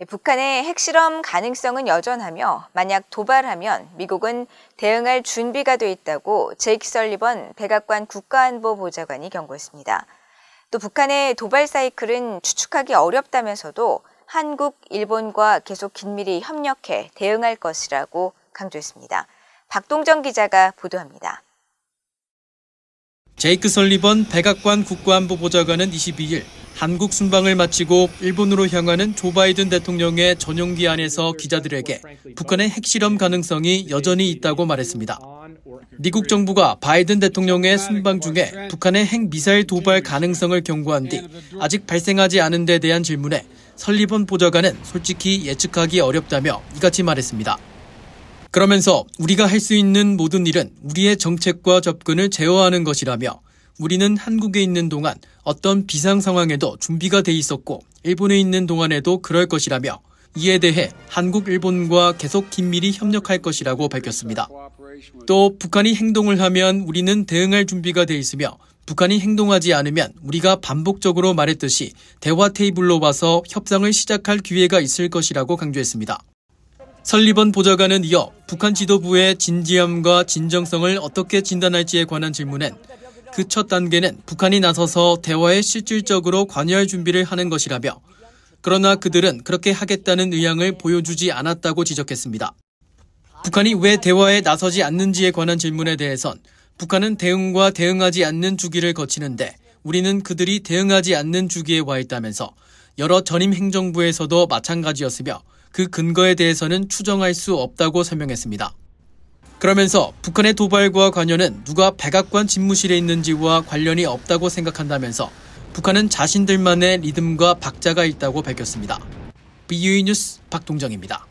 네, 북한의 핵실험 가능성은 여전하며 만약 도발하면 미국은 대응할 준비가 돼 있다고 제이크 설리번 백악관 국가안보보좌관이 경고했습니다. 또 북한의 도발 사이클은 추측하기 어렵다면서도 한국, 일본과 계속 긴밀히 협력해 대응할 것이라고 강조했습니다. 박동정 기자가 보도합니다. 제이크 설리번 백악관 국가안보 보좌관은 22일 한국 순방을 마치고 일본으로 향하는 조 바이든 대통령의 전용기 안에서 기자들에게 북한의 핵실험 가능성이 여전히 있다고 말했습니다. 미국 정부가 바이든 대통령의 순방 중에 북한의 핵미사일 도발 가능성을 경고한 뒤 아직 발생하지 않은 데 대한 질문에 설리번 보좌관은 솔직히 예측하기 어렵다며 이같이 말했습니다. 그러면서 우리가 할 수 있는 모든 일은 우리의 정책과 접근을 제어하는 것이라며 우리는 한국에 있는 동안 어떤 비상 상황에도 준비가 돼 있었고 일본에 있는 동안에도 그럴 것이라며 이에 대해 한국, 일본과 계속 긴밀히 협력할 것이라고 밝혔습니다. 또 북한이 행동을 하면 우리는 대응할 준비가 돼 있으며 북한이 행동하지 않으면 우리가 반복적으로 말했듯이 대화 테이블로 와서 협상을 시작할 기회가 있을 것이라고 강조했습니다. 설리번 보좌관은 이어 북한 지도부의 진지함과 진정성을 어떻게 진단할지에 관한 질문엔 그 첫 단계는 북한이 나서서 대화에 실질적으로 관여할 준비를 하는 것이라며 그러나 그들은 그렇게 하겠다는 의향을 보여주지 않았다고 지적했습니다. 북한이 왜 대화에 나서지 않는지에 관한 질문에 대해선 북한은 대응과 대응하지 않는 주기를 거치는데 우리는 그들이 대응하지 않는 주기에 와 있다면서 여러 전임 행정부에서도 마찬가지였으며 그 근거에 대해서는 추정할 수 없다고 설명했습니다. 그러면서 북한의 도발과 관여는 누가 백악관 집무실에 있는지와 관련이 없다고 생각한다면서 북한은 자신들만의 리듬과 박자가 있다고 밝혔습니다. BUE 뉴스 박동정입니다.